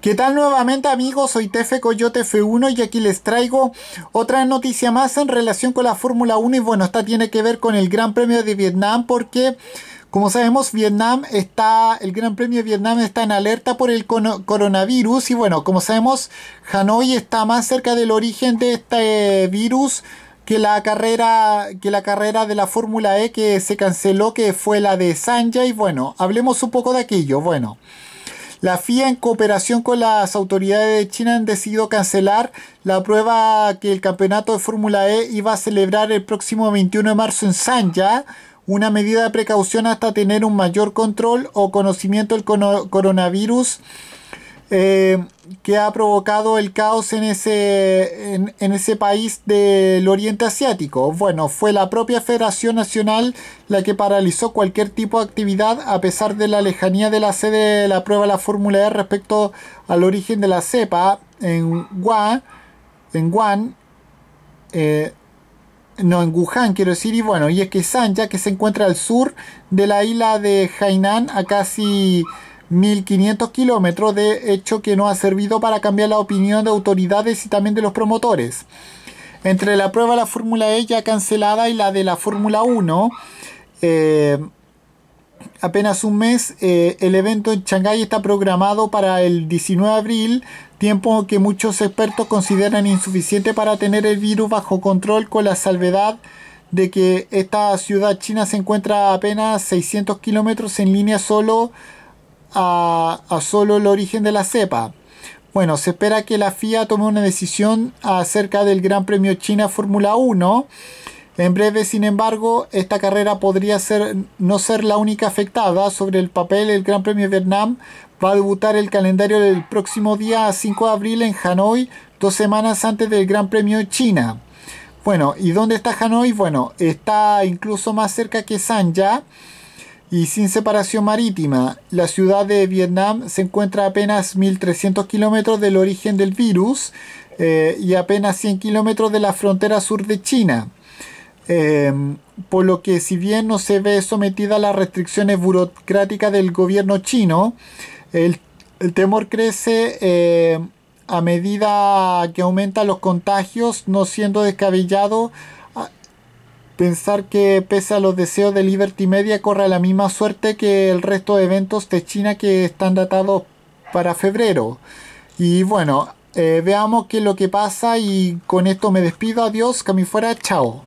¿Qué tal nuevamente amigos? Soy Tefe Coyote F1 y aquí les traigo otra noticia más en relación con la Fórmula 1 y bueno, esta tiene que ver con el Gran Premio de Vietnam porque como sabemos Vietnam está, el Gran Premio de Vietnam está en alerta por el coronavirus y bueno, como sabemos Hanoi está más cerca del origen de este virus que la carrera que la carrera de la Fórmula E que se canceló que fue la de y bueno, hablemos un poco de aquello, bueno. La FIA, en cooperación con las autoridades de China, han decidido cancelar la prueba que el campeonato de Fórmula E iba a celebrar el próximo 21 de marzo en Sanya, una medida de precaución hasta tener un mayor control o conocimiento del coronavirus eh, que ha provocado el caos en ese, en, ese país del Oriente Asiático. Bueno, fue la propia Federación Nacional la que paralizó cualquier tipo de actividad a pesar de la lejanía de la sede de la prueba de la Fórmula E respecto al origen de la cepa en Wuhan, en Wuhan eh, no, en Wuhan quiero decir, y bueno, y es que Sanja, que se encuentra al sur de la isla de Hainan, a casi 1.500 kilómetros, de hecho que no ha servido para cambiar la opinión de autoridades y también de los promotores. Entre la prueba de la Fórmula E ya cancelada y la de la Fórmula 1, eh, apenas un mes, eh, el evento en Shanghái está programado para el 19 de abril, tiempo que muchos expertos consideran insuficiente para tener el virus bajo control con la salvedad de que esta ciudad china se encuentra apenas 600 kilómetros en línea solo a, solo el origen de la cepa. Bueno, se espera que la FIA tome una decisión acerca del Gran Premio China Fórmula 1. En breve, sin embargo, esta carrera podría ser, no ser la única afectada. Sobre el papel, el Gran Premio Vietnam va a debutar el calendario del próximo día 5 de abril en Hanoi, dos semanas antes del Gran Premio China. Bueno, ¿y dónde está Hanoi? Bueno, está incluso más cerca que Sanya y sin separación marítima. La ciudad de Vietnam se encuentra a apenas 1.300 kilómetros del origen del virus eh, y apenas 100 kilómetros de la frontera sur de China. Em, por lo que si bien no se ve sometida a las restricciones burocráticas del gobierno chino, el, temor crece em, a medida que aumentan los contagios, no siendo descabellado Pensar que pese a los deseos de Liberty Media corra la misma suerte que el resto de eventos de China que están datados para febrero. Y bueno, eh, veamos qué es lo que pasa y con esto me despido. Adiós, que fuera, chao.